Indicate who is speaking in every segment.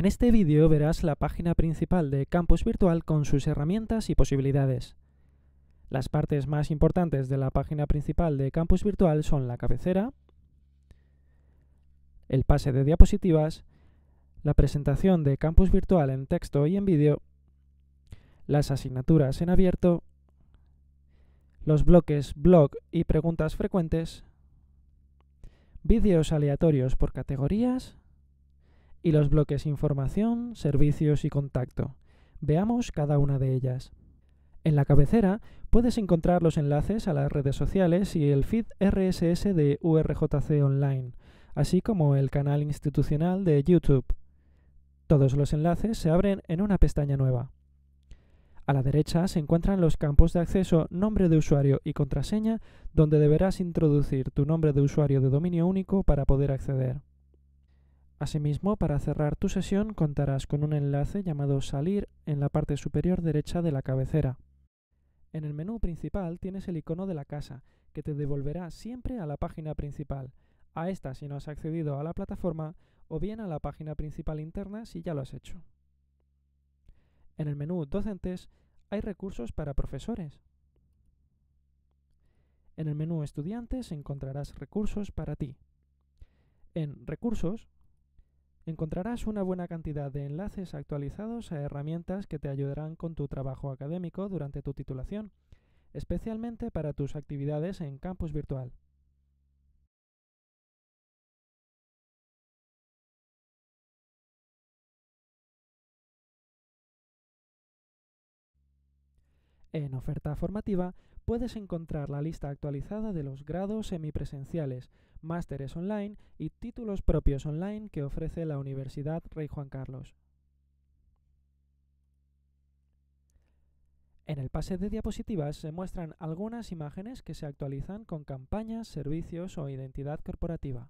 Speaker 1: En este vídeo verás la página principal de Campus Virtual con sus herramientas y posibilidades. Las partes más importantes de la página principal de Campus Virtual son la cabecera, el pase de diapositivas, la presentación de Campus Virtual en texto y en vídeo, las asignaturas en abierto, los bloques blog y preguntas frecuentes, vídeos aleatorios por categorías, y los bloques Información, Servicios y Contacto. Veamos cada una de ellas. En la cabecera puedes encontrar los enlaces a las redes sociales y el feed RSS de URJC Online, así como el canal institucional de YouTube. Todos los enlaces se abren en una pestaña nueva. A la derecha se encuentran los campos de acceso nombre de usuario y contraseña, donde deberás introducir tu nombre de usuario de dominio único para poder acceder. Asimismo, para cerrar tu sesión contarás con un enlace llamado Salir en la parte superior derecha de la cabecera. En el menú principal tienes el icono de la casa, que te devolverá siempre a la página principal, a esta si no has accedido a la plataforma o bien a la página principal interna si ya lo has hecho. En el menú Docentes hay recursos para profesores. En el menú Estudiantes encontrarás recursos para ti. En Recursos Encontrarás una buena cantidad de enlaces actualizados a herramientas que te ayudarán con tu trabajo académico durante tu titulación, especialmente para tus actividades en campus virtual. En oferta formativa puedes encontrar la lista actualizada de los grados semipresenciales, másteres online y títulos propios online que ofrece la Universidad Rey Juan Carlos. En el pase de diapositivas se muestran algunas imágenes que se actualizan con campañas, servicios o identidad corporativa.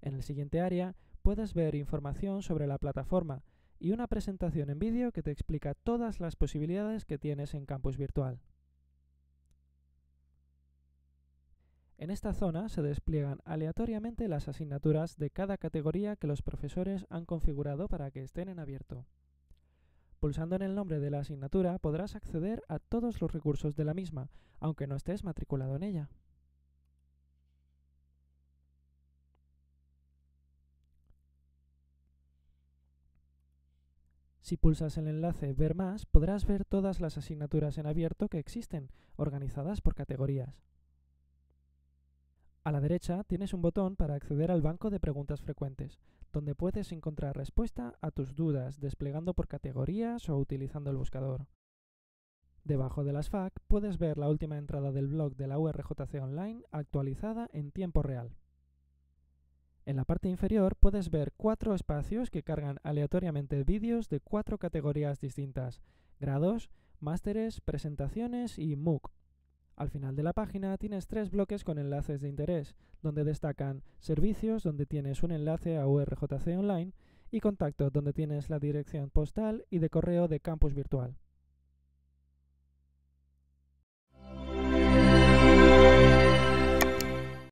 Speaker 1: En el siguiente área puedes ver información sobre la plataforma, y una presentación en vídeo que te explica todas las posibilidades que tienes en campus virtual. En esta zona se despliegan aleatoriamente las asignaturas de cada categoría que los profesores han configurado para que estén en abierto. Pulsando en el nombre de la asignatura podrás acceder a todos los recursos de la misma, aunque no estés matriculado en ella. Si pulsas el enlace Ver más, podrás ver todas las asignaturas en abierto que existen, organizadas por categorías. A la derecha tienes un botón para acceder al banco de preguntas frecuentes, donde puedes encontrar respuesta a tus dudas desplegando por categorías o utilizando el buscador. Debajo de las FAQ puedes ver la última entrada del blog de la URJC Online actualizada en tiempo real. En la parte inferior puedes ver cuatro espacios que cargan aleatoriamente vídeos de cuatro categorías distintas, grados, másteres, presentaciones y MOOC. Al final de la página tienes tres bloques con enlaces de interés, donde destacan servicios, donde tienes un enlace a URJC Online, y contacto, donde tienes la dirección postal y de correo de campus virtual.